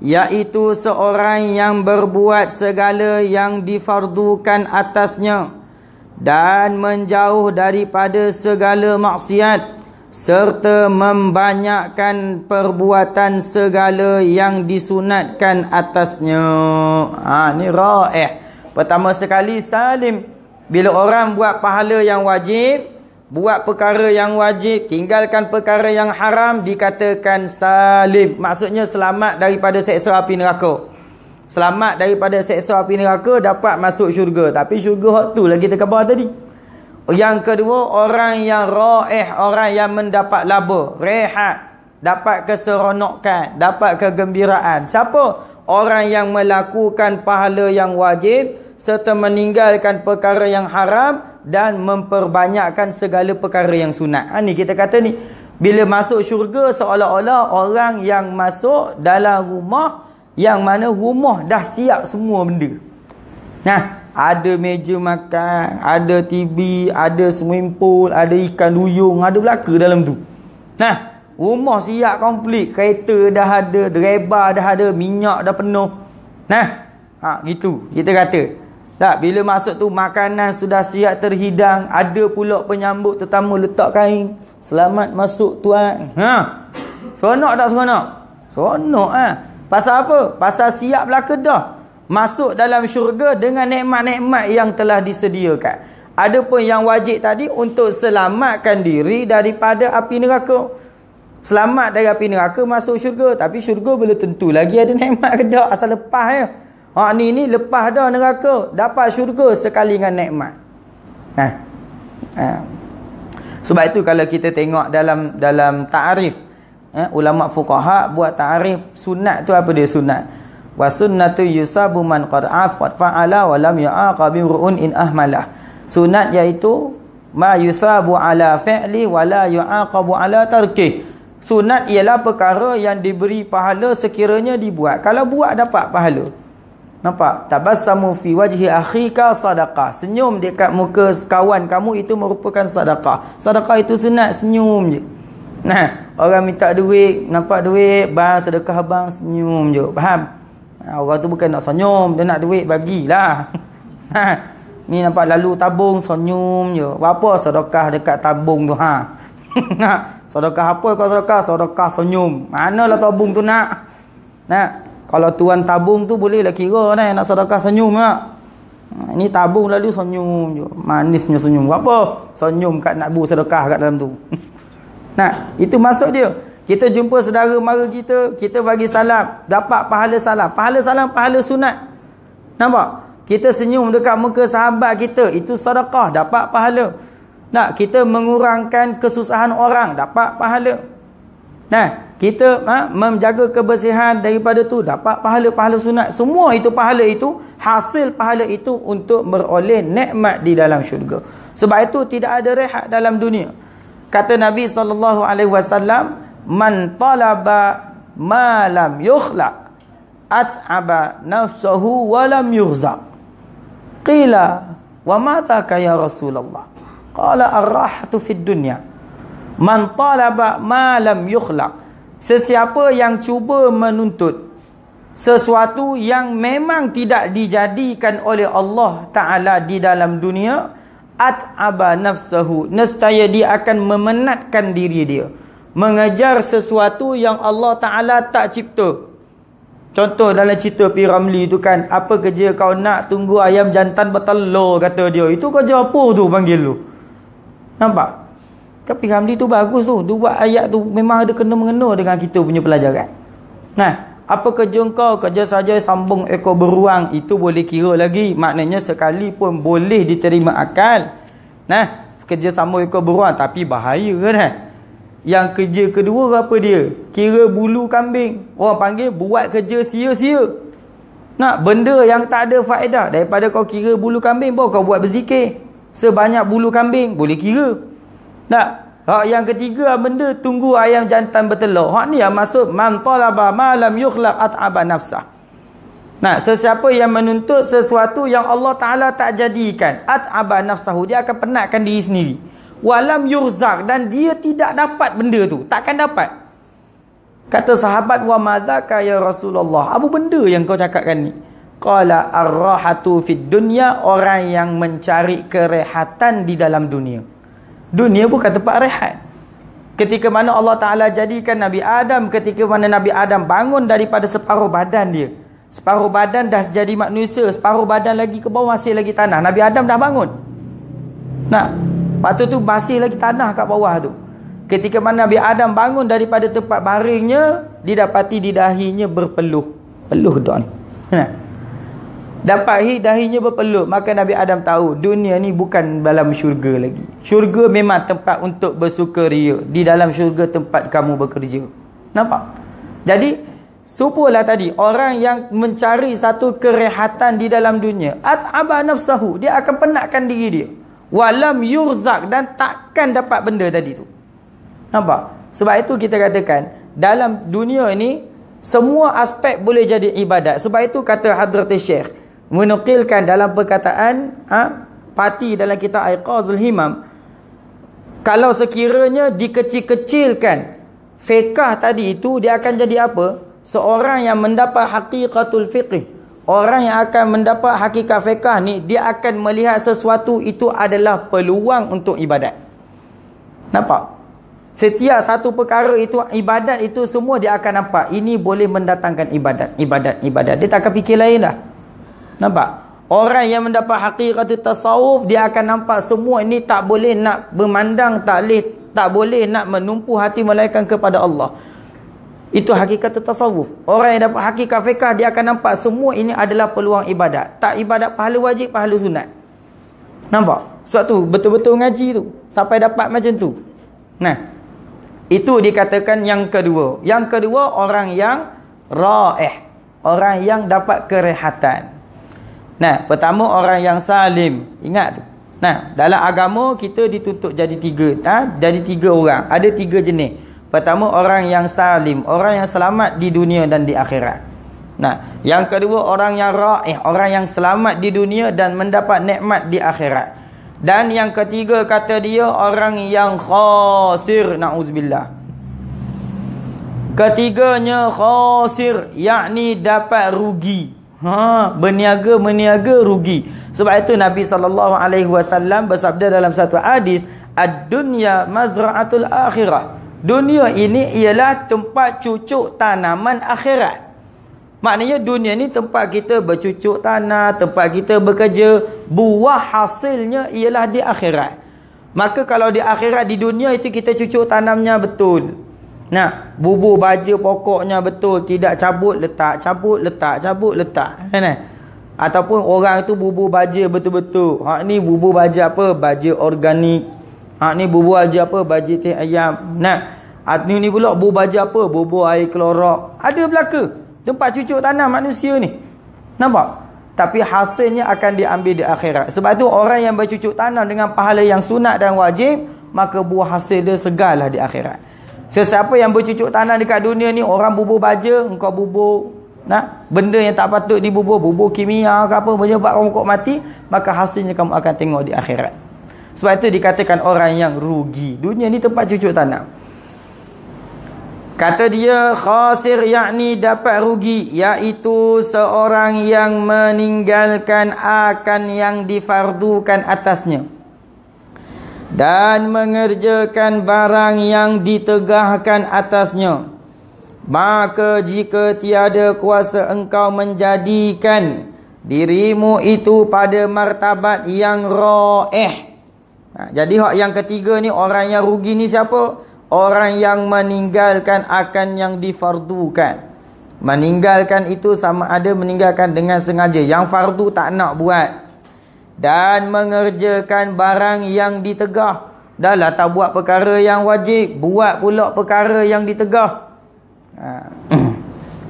yaitu seorang yang berbuat segala yang difardukan atasnya dan menjauh daripada segala maksiat serta membanyakkan perbuatan segala yang disunatkan atasnya ha ni raih pertama sekali salim bila orang buat pahala yang wajib Buat perkara yang wajib, tinggalkan perkara yang haram, dikatakan salim. Maksudnya selamat daripada seksa api neraka. Selamat daripada seksa api neraka, dapat masuk syurga. Tapi syurga hot tu lagi terkabar tadi. Yang kedua, orang yang ra'ih, orang yang mendapat laba, rehat. Dapat keseronokan, dapat kegembiraan. Siapa? Orang yang melakukan pahala yang wajib, serta meninggalkan perkara yang haram, dan memperbanyakkan segala perkara yang sunat. Ha, ni kita kata ni bila masuk syurga seolah-olah orang yang masuk dalam rumah yang mana rumah dah siap semua benda. Nah, ha, ada meja makan, ada TV, ada swimming pool, ada ikan duyung, ada belaka dalam tu. Nah, ha, rumah siap komplit, kereta dah ada, driver dah ada, minyak dah penuh. Nah, ha, ha gitu kita kata. Tak, bila masuk tu makanan sudah siap terhidang, ada pula penyambut tetamu letak kain. Selamat masuk tuan. Ha. Seronok tak seronok? Seronok ah. Ha? Pasal apa? Pasal siap belaka dah. Masuk dalam syurga dengan nikmat-nikmat yang telah disediakan. Adapun yang wajib tadi untuk selamatkan diri daripada api neraka. Selamat dari api neraka masuk syurga, tapi syurga belum tentu lagi ada nikmat ke dah asal lepas ya. Hak ni ni lepas dah neraka dapat syurga sekali dengan nikmat. Nah. Ha. ha. Sebab itu kalau kita tengok dalam dalam ta'rif ya, ha, ulama fuqaha buat ta'rif sunat tu apa dia sunat? Wa sunnatu yusabu man qad afat fa'ala wa lam yu'aqab ru'un in ahmalah. Sunat iaitu ma yusabu ala fi'li wa la yu'aqabu ala tarkih. Sunat ialah perkara yang diberi pahala sekiranya dibuat. Kalau buat dapat pahala. Nampak? Tabassamu fi wajhi akhika sadaqah. Senyum dekat muka kawan kamu itu merupakan sadaqah. Sadaqah itu sunat senyum je. Nah, orang minta duit, nampak duit, bang sedekah bang senyum je. Faham? orang tu bukan nak senyum, dia nak duit bagilah. Ni nampak lalu tabung senyum je. Apa sedekah dekat tabung tu ha? Nak sedekah apa kau sedekah? Sedekah senyum. Manalah tabung tu nak? Nah. Kalau tuan tabung tu bolehlah kira ni nak sedekah senyum ah. Ini tabung lalu senyum je. Manisnya senyum. Apa? Senyum kat nak bu sedekah kat dalam tu. nah, itu maksud dia. Kita jumpa saudara mara kita, kita bagi salam, dapat pahala salam. Pahala salam pahala sunat. Nampak? Kita senyum dekat muka sahabat kita, itu sedekah, dapat pahala. Nah, kita mengurangkan kesusahan orang, dapat pahala. Nah, kita ha, menjaga kebersihan daripada tu dapat pahala-pahala sunat. Semua itu pahala itu, hasil pahala itu untuk beroleh nikmat di dalam syurga. Sebab itu tidak ada rehat dalam dunia. Kata Nabi sallallahu alaihi wasallam, "Man talaba ma lam yukhlaq, at'aba nafsuhu wa lam yurzaq." Qila, "Wa ma ta ya Rasulullah?" Qala, "Ar-rahatu fid dunya." man talaba ma lam yukhlaq sesiapa yang cuba menuntut sesuatu yang memang tidak dijadikan oleh Allah taala di dalam dunia at'aba nafsuhu nescaya dia akan memenatkan diri dia mengejar sesuatu yang Allah taala tak cipta Contoh dalam cerita P. Ramli tu kan Apa kerja kau nak tunggu ayam jantan bertelur kata dia Itu kerja apa tu panggil tu Nampak? Tapi Ramli tu bagus tu. Dia buat ayat tu memang ada kena-mengena dengan kita punya pelajaran. Nah, apa kerja kau? Kerja saja sambung ekor beruang. Itu boleh kira lagi. Maknanya sekalipun boleh diterima akal. Nah, kerja sambung ekor beruang. Tapi bahaya kan? Nah? Eh? Yang kerja kedua apa dia? Kira bulu kambing. Orang panggil buat kerja sia-sia. Nah, benda yang tak ada faedah. Daripada kau kira bulu kambing, bawa kau buat berzikir. Sebanyak bulu kambing, boleh kira. Boleh kira. Nah, hak yang ketiga benda tunggu ayam jantan bertelur. Hak ni yang maksud man talaba ma lam yukhlaq at'aba nafsah. Nah, sesiapa yang menuntut sesuatu yang Allah Taala tak jadikan, at'aba nafsahu dia akan penatkan diri sendiri. Walam yurzak dan dia tidak dapat benda tu, takkan dapat. Kata sahabat wa madzaka ya Rasulullah? Apa benda yang kau cakapkan ni? Qala ar-rahatu fid dunya orang yang mencari kerehatan di dalam dunia. Dunia bukan tempat rehat. Ketika mana Allah Ta'ala jadikan Nabi Adam. Ketika mana Nabi Adam bangun daripada separuh badan dia. Separuh badan dah jadi manusia. Separuh badan lagi ke bawah masih lagi tanah. Nabi Adam dah bangun. Nah, waktu tu masih lagi tanah kat bawah tu. Ketika mana Nabi Adam bangun daripada tempat baringnya. Didapati di dahinya berpeluh. Peluh doa ni. Nah. Ha. Dapat hi dahinya berpeluk Maka Nabi Adam tahu Dunia ni bukan dalam syurga lagi Syurga memang tempat untuk bersuka ria Di dalam syurga tempat kamu bekerja Nampak? Jadi Supulah tadi Orang yang mencari satu kerehatan di dalam dunia atabah nafsahu Dia akan penatkan diri dia Walam yurzak Dan takkan dapat benda tadi tu Nampak? Sebab itu kita katakan Dalam dunia ni Semua aspek boleh jadi ibadat Sebab itu kata Hadrat Syekh menukilkan dalam perkataan ha, parti dalam kitab Aiqazul Himam kalau sekiranya dikecil-kecilkan fiqah tadi itu dia akan jadi apa seorang yang mendapat hakikatul fiqh orang yang akan mendapat hakikat fiqah ni dia akan melihat sesuatu itu adalah peluang untuk ibadat nampak setiap satu perkara itu ibadat itu semua dia akan nampak ini boleh mendatangkan ibadat ibadat ibadat dia tak akan fikir lain lah. Nampak? Orang yang mendapat hakikat tasawuf, dia akan nampak semua ini tak boleh nak memandang, tak boleh, tak boleh nak menumpu hati malaikat kepada Allah. Itu hakikat tasawuf. Orang yang dapat hakikat fiqah, dia akan nampak semua ini adalah peluang ibadat. Tak ibadat pahala wajib, pahala sunat. Nampak? Sebab betul-betul ngaji tu. Sampai dapat macam tu. Nah. Itu dikatakan yang kedua. Yang kedua, orang yang ra'ih. Orang yang dapat kerehatan. Nah, pertama orang yang salim. Ingat tu. Nah, dalam agama kita ditutup jadi tiga, ha? jadi tiga orang. Ada tiga jenis. Pertama orang yang salim, orang yang selamat di dunia dan di akhirat. Nah, yang kedua orang yang raih, orang yang selamat di dunia dan mendapat nikmat di akhirat. Dan yang ketiga kata dia orang yang khasir naudzubillah. Ketiganya khasir yakni dapat rugi. Ha, berniaga berniaga rugi. Sebab itu Nabi sallallahu alaihi wasallam bersabda dalam satu hadis, "Ad-dunya mazra'atul akhirah." Dunia ini ialah tempat cucuk tanaman akhirat. Maknanya dunia ni tempat kita bercucuk tanah, tempat kita bekerja, buah hasilnya ialah di akhirat. Maka kalau di akhirat di dunia itu kita cucuk tanamnya betul. Nah, bubur baja pokoknya betul tidak cabut letak cabut letak cabut letak kan eh? ataupun orang tu bubur baja betul-betul hak ni bubur baja apa baja organik hak ni bubur baja apa baja teh ayam Nah, hak ni ni pula bubur baja apa bubur air klorok ada belaka tempat cucuk tanam manusia ni nampak tapi hasilnya akan diambil di akhirat sebab tu orang yang bercucuk tanam dengan pahala yang sunat dan wajib maka buah hasil dia segarlah di akhirat Sesiapa yang bercucuk tanam dekat dunia ni orang bubuh baja, engkau bubuh nah benda yang tak patut dibubuh, bubuh kimia ke apa menyebabkan orang kau mati, maka hasilnya kamu akan tengok di akhirat. Sebab itu dikatakan orang yang rugi. Dunia ni tempat cucuk tanam. Kata dia khasir yakni dapat rugi iaitu seorang yang meninggalkan akan yang difardukan atasnya dan mengerjakan barang yang ditegahkan atasnya maka jika tiada kuasa engkau menjadikan dirimu itu pada martabat yang ra'ih ha, jadi hak yang ketiga ni orang yang rugi ni siapa orang yang meninggalkan akan yang difardukan meninggalkan itu sama ada meninggalkan dengan sengaja yang fardu tak nak buat dan mengerjakan barang yang ditegah dahlah tak buat perkara yang wajib buat pula perkara yang ditegah ha.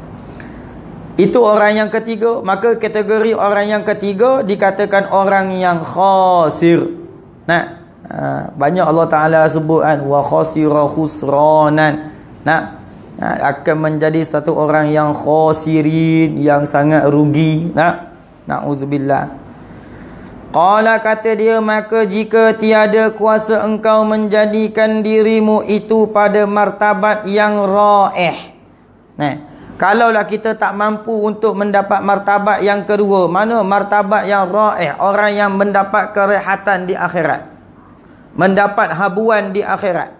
itu orang yang ketiga maka kategori orang yang ketiga dikatakan orang yang khasir nah ha. banyak Allah taala sebut kan wa khasira khusranan nah ha. akan menjadi satu orang yang khasirin yang sangat rugi nah nauzubillah ha. Qala kata dia maka jika tiada kuasa engkau menjadikan dirimu itu pada martabat yang ra'ih. Nah, kalaulah kita tak mampu untuk mendapat martabat yang kedua, mana martabat yang ra'ih, orang yang mendapat kerehatan di akhirat. Mendapat habuan di akhirat.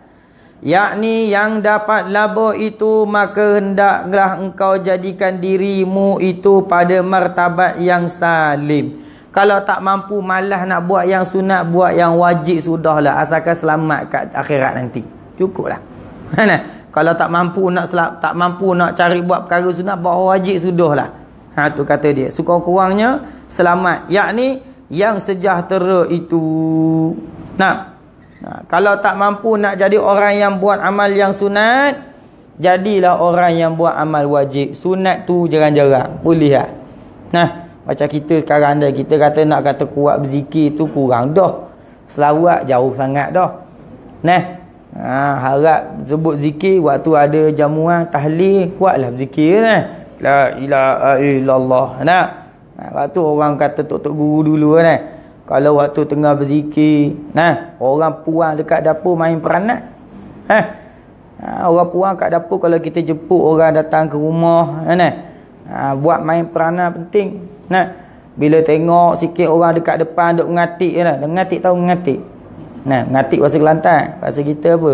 Yakni yang dapat laba itu maka hendaklah engkau jadikan dirimu itu pada martabat yang salim. Kalau tak mampu malah nak buat yang sunat Buat yang wajib sudah lah Asalkan selamat kat akhirat nanti Cukuplah Mana? Kalau tak mampu nak selap, tak mampu nak cari buat perkara sunat Buat wajib sudahlah ha, tu kata dia suka kurangnya selamat Yakni yang sejahtera itu nah. nah, ha, Kalau tak mampu nak jadi orang yang buat amal yang sunat Jadilah orang yang buat amal wajib Sunat tu jarang-jarang Boleh lah Nah macam kita sekarang ni kita kata nak kata kuat berzikir tu kurang dah. Selawat jauh sangat dah. Nah. Ha, harap sebut zikir waktu ada jamuan tahlil kuatlah berzikir nah. La ilaha illallah. Nah. Ha, waktu orang kata tok-tok guru dulu nah. Kalau waktu tengah berzikir nah, orang puang dekat dapur main peranak. Nah. Ha. ha, orang puang kat dapur kalau kita jemput orang datang ke rumah nah. Ha, buat main peranan penting. Nah, bila tengok sikit orang dekat depan duk mengatik jelah. Dan mengatik tahu mengatik. Nah, mengatik bahasa Kelantan. Bahasa kita apa?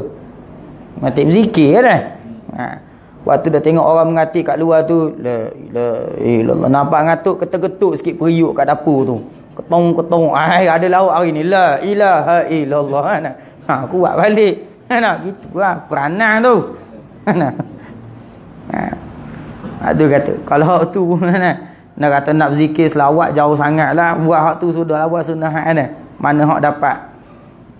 Mengatik zikirlah. Nah. Ha. Waktu dah tengok orang mengatik kat luar tu, la ilallah nampak ngatuk ketuk-ketuk sikit periuk kat dapur tu. Ketong-ketong. Ai ada lauk hari ni. La ilaha illallah. Ha, nah. Ha, kuat balik. Ha, nah, gitu lah peranan tu. Nah. Ha. Aduh kata, kalau tu pun nah. Nak kata nak zikir selawat jauh sangat lah. Buat hak tu sudah lah. Buat sunnah hak ni. Kan Mana hak dapat.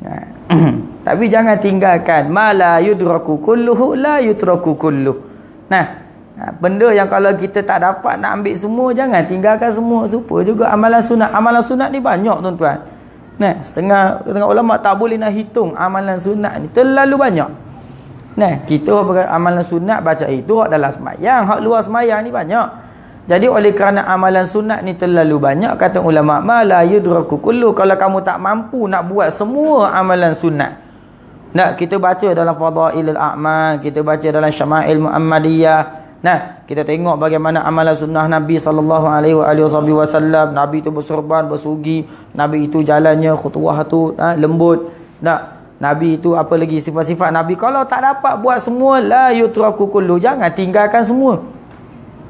Ya. Tapi jangan tinggalkan. Ma la yudraku kulluhu la yudraku kulluh. Nah. Benda yang kalau kita tak dapat nak ambil semua. Jangan tinggalkan semua. Supaya juga amalan sunnah Amalan sunnah ni banyak tuan-tuan. Nah. Setengah, setengah ulama tak boleh nak hitung amalan sunnah ni. Terlalu banyak. Nah. Kita amalan sunnah baca itu. Hak dalam semayang. Hak luar semayang ni Banyak. Jadi oleh kerana amalan sunat ni terlalu banyak kata ulama mala yudraku kullu kalau kamu tak mampu nak buat semua amalan sunat. Nah, kita baca dalam fadailul a'mal, kita baca dalam syama'il muhammadiyah. Nah, kita tengok bagaimana amalan sunnah Nabi sallallahu alaihi wasallam. Nabi itu bersorban, bersugi, Nabi itu jalannya khutuwah tu nah, lembut. Nah, Nabi itu apa lagi sifat-sifat Nabi kalau tak dapat buat semua la yutraku kullu jangan tinggalkan semua.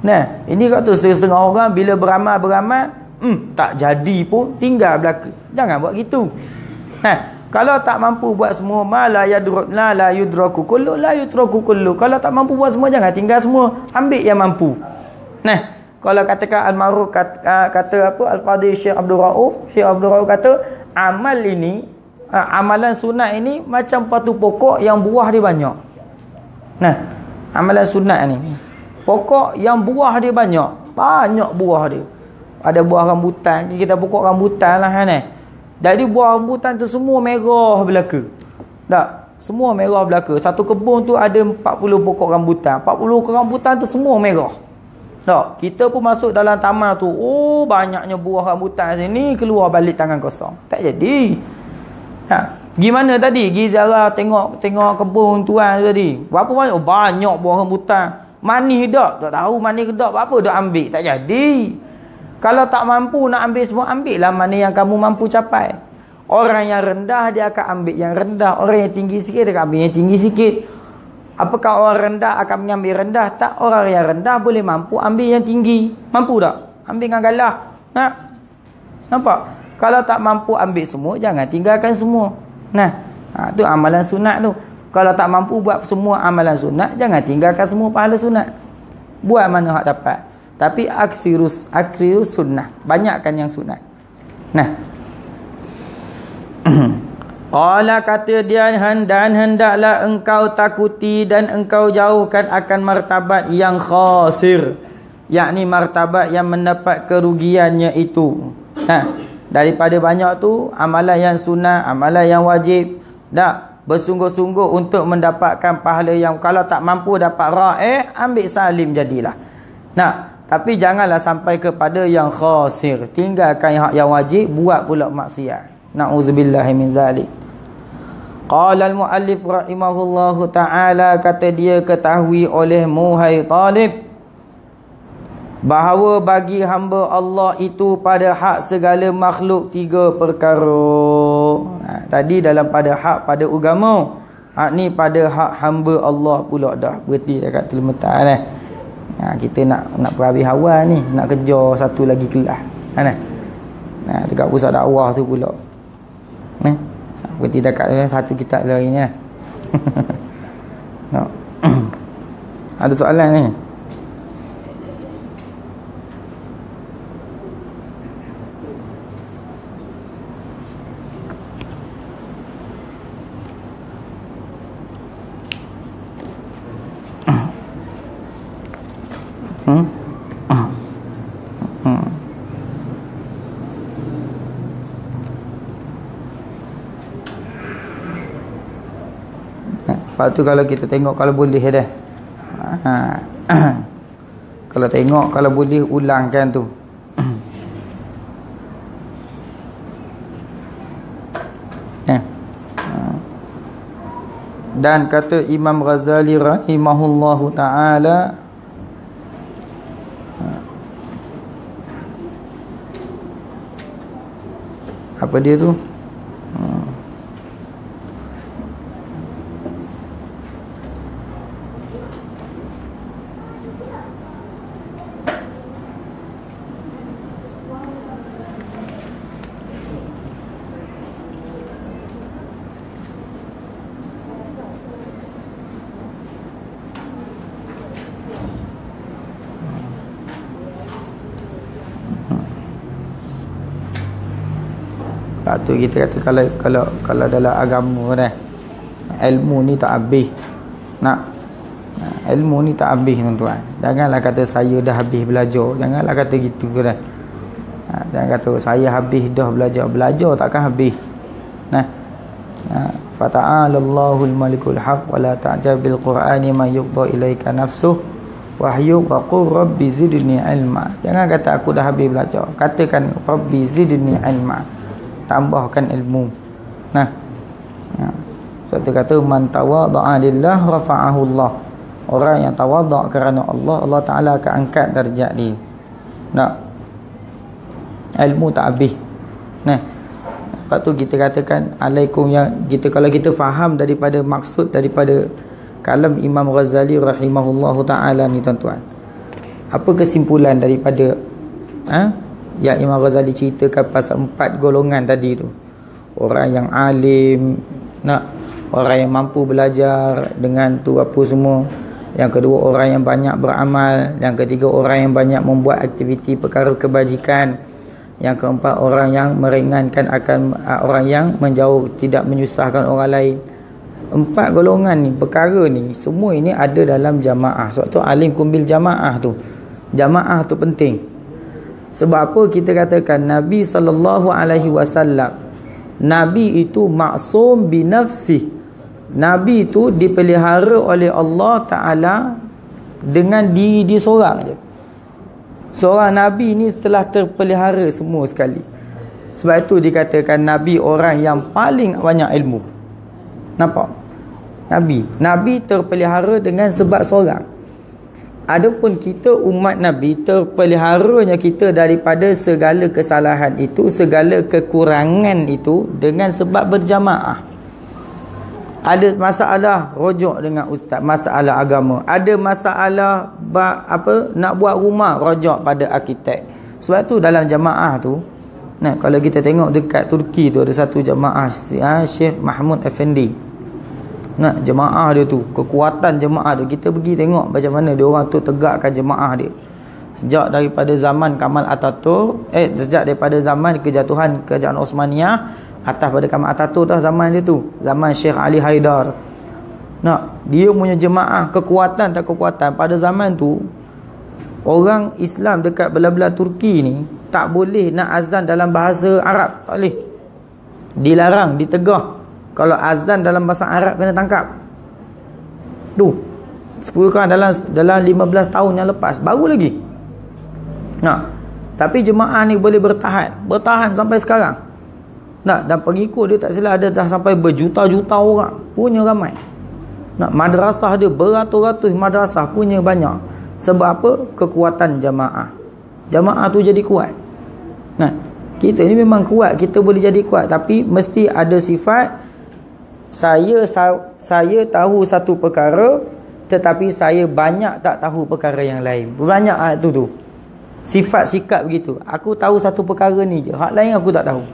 Nah, ini kata setengah-setengah orang bila beramal-beramal, hmm, tak jadi pun tinggal belaka. Jangan buat gitu. Nah, kalau tak mampu buat semua, mala yadrukna la yudraku kullu la yutraku kullu. Kalau tak mampu buat semua jangan tinggal semua, ambil yang mampu. Nah, kalau katakan maruf kata, ah, kata apa Al-Fadhil Syekh Abdul Rauf, Syekh Abdul Rauf kata amal ini ah, amalan sunat ini macam patu pokok yang buah dia banyak. Nah, amalan sunat ni pokok yang buah dia banyak banyak buah dia ada buah rambutan kita pokok rambutan lah kan eh jadi buah rambutan tu semua merah belaka tak semua merah belaka satu kebun tu ada 40 pokok rambutan 40 pokok rambutan tu semua merah tak kita pun masuk dalam taman tu oh banyaknya buah rambutan sini keluar balik tangan kosong tak jadi tak ha, Gimana tadi? Gizara tengok tengok kebun tuan tadi. Berapa banyak? Oh, banyak buah rambutan manis dak tak tahu manis ke dak apa dah ambil tak jadi kalau tak mampu nak ambil semua ambil lah mana yang kamu mampu capai orang yang rendah dia akan ambil yang rendah orang yang tinggi sikit dia akan ambil yang tinggi sikit apakah orang rendah akan mengambil rendah tak orang yang rendah boleh mampu ambil yang tinggi mampu tak ambil dengan galah nah nampak kalau tak mampu ambil semua jangan tinggalkan semua nah ha, amalan sunat tu kalau tak mampu buat semua amalan sunat, jangan tinggalkan semua pahala sunat. Buat mana hak dapat. Tapi aksirus, aksirus sunnah. Banyakkan yang sunat. Nah. Qala kata dia dan hendaklah engkau takuti dan engkau jauhkan akan martabat yang khasir. Yakni martabat yang mendapat kerugiannya itu. Nah. Daripada banyak tu, amalan yang sunat, amalan yang wajib. Tak bersungguh-sungguh untuk mendapatkan pahala yang kalau tak mampu dapat ra'ih eh, ambil salim jadilah nah tapi janganlah sampai kepada yang khasir tinggalkan hak yang wajib buat pula maksiat na'uzubillahi min zalik qala al-muallif rahimahullahu taala kata dia ketahui oleh muhai talib bahawa bagi hamba Allah itu pada hak segala makhluk tiga perkara tadi dalam pada hak pada agama hak ni pada hak hamba Allah pula dah berhenti dekat terlemetan eh ha, kita nak nak perhabis hawa ni nak kerja satu lagi kelas ha, nah ha, dekat pusat dakwah tu pula eh ha, berhenti dekat eh, satu kitab lain ni lah ada soalan ni eh? Sebab tu kalau kita tengok kalau boleh dah. Ha. kalau tengok kalau boleh ulangkan tu. Eh. Ha. Dan kata Imam Ghazali rahimahullahu taala ha. apa dia tu Sebab tu kita kata kalau kalau kalau dalam agama ni ilmu ni tak habis. Nak ilmu ni tak habis tuan-tuan. Janganlah kata saya dah habis belajar. Janganlah kata gitu ke dah. Ha, jangan kata oh, saya habis dah belajar. Belajar takkan habis. Nah. Ha, Fata'alallahu al-malikul haq wa la ta'jab bil Qur'ani ma yuqda ilaika nafsuh wahyu wa qur rabbi zidni ilma. Jangan kata aku dah habis belajar. Katakan rabbi zidni ilma tambahkan ilmu. Nah. Ya. Sebab tu kata man tawadda'a lillah rafa'ahu Allah. Orang yang tawadhu kerana Allah, Allah Taala akan angkat darjat dia. Nah. Ilmu tak habis. Nah. Lepas tu kita katakan alaikum yang kita kalau kita faham daripada maksud daripada kalam Imam Ghazali rahimahullahu taala ni tuan-tuan. Apa kesimpulan daripada ha? yang Imam Ghazali ceritakan pasal empat golongan tadi tu orang yang alim nak orang yang mampu belajar dengan tu apa semua yang kedua orang yang banyak beramal yang ketiga orang yang banyak membuat aktiviti perkara kebajikan yang keempat orang yang meringankan akan orang yang menjauh tidak menyusahkan orang lain empat golongan ni perkara ni semua ini ada dalam jamaah sebab tu alim kumbil jamaah tu jamaah tu penting sebab apa kita katakan Nabi sallallahu alaihi wasallam Nabi itu maksum binafsi Nabi itu dipelihara oleh Allah Ta'ala Dengan diri dia seorang je Seorang Nabi ni telah terpelihara semua sekali Sebab itu dikatakan Nabi orang yang paling banyak ilmu Nampak? Nabi Nabi terpelihara dengan sebab seorang Adapun kita umat Nabi terpeliharanya kita daripada segala kesalahan itu, segala kekurangan itu dengan sebab berjamaah. Ada masalah rojok dengan ustaz, masalah agama. Ada masalah apa nak buat rumah, rojok pada arkitek. Sebab tu dalam jamaah tu, nah kalau kita tengok dekat Turki tu ada satu jamaah, Syekh ah, Mahmud Effendi nah jemaah dia tu kekuatan jemaah tu kita pergi tengok macam mana dia orang tu tegakkan jemaah dia sejak daripada zaman Kamal Ataturk eh sejak daripada zaman kejatuhan kerajaan Osmaniyah atas pada Kamal Ataturk dah zaman dia tu zaman Sheikh Ali Haidar nah dia punya jemaah kekuatan tak kekuatan pada zaman tu orang Islam dekat belah-belah Turki ni tak boleh nak azan dalam bahasa Arab tak boleh dilarang ditegah kalau azan dalam bahasa Arab kena tangkap tu kan dalam dalam 15 tahun yang lepas baru lagi nah tapi jemaah ni boleh bertahan bertahan sampai sekarang nah dan pengikut dia tak silap ada dah sampai berjuta-juta orang punya ramai nah madrasah dia beratus-ratus madrasah punya banyak sebab apa kekuatan jemaah jemaah tu jadi kuat nah kita ni memang kuat kita boleh jadi kuat tapi mesti ada sifat saya saya tahu satu perkara tetapi saya banyak tak tahu perkara yang lain banyak ah tu tu sifat sikap begitu aku tahu satu perkara ni je hak lain aku tak tahu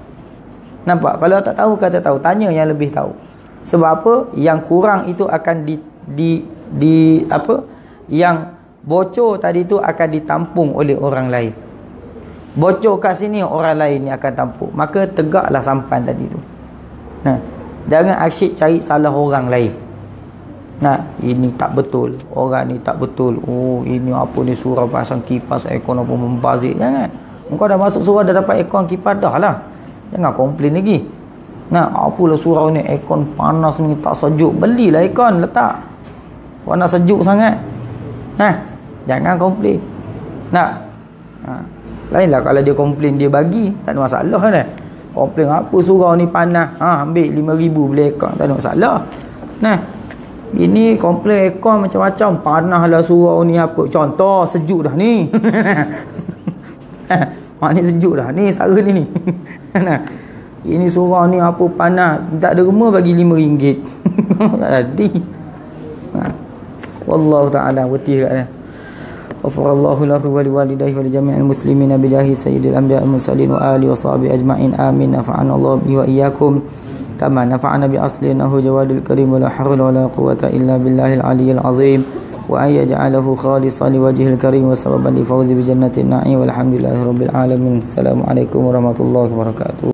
nampak kalau tak tahu kata tahu tanya yang lebih tahu sebab apa yang kurang itu akan di di di apa yang bocor tadi tu akan ditampung oleh orang lain bocor kat sini orang lain ni akan tampung maka tegaklah sampan tadi tu nah Jangan asyik cari salah orang lain. Nah, ini tak betul. Orang ni tak betul. Oh, ini apa ni surah pasang kipas aircon apa membazir. Jangan. Engkau dah masuk surah dah dapat aircon kipas dah lah. Jangan komplain lagi. Nah, apalah surau ni aircon panas ni tak sejuk. Belilah aircon letak. Kau nak sejuk sangat. Nah, jangan komplain. Nah. Ha. Lainlah kalau dia komplain dia bagi, tak ada masalah kan. Lah komplain apa surau ni panas ha ambil 5000 beli ekor tak ada masalah nah ini komplain ekor macam-macam panah panaslah surau ni apa contoh sejuk dah ni ha ni sejuk dah ni sara ni ni ini surau ni apa panah, tak derma bagi lima ringgit tadi ha wallahu taala wati kat dia وفر الله له ولوالديه ولجميع المسلمين بجاه سيد الأنبياء المرسلين وآل وصحبه أجمعين آمين نفعنا الله به وإياكم كما نفعنا بأصل إنه جواد الكريم ولا حول ولا قوة إلا بالله العلي العظيم وأن يجعله خالصا لوجه الكريم وسببا لفوز بجنة النعيم والحمد لله رب العالمين السلام عليكم ورحمة الله وبركاته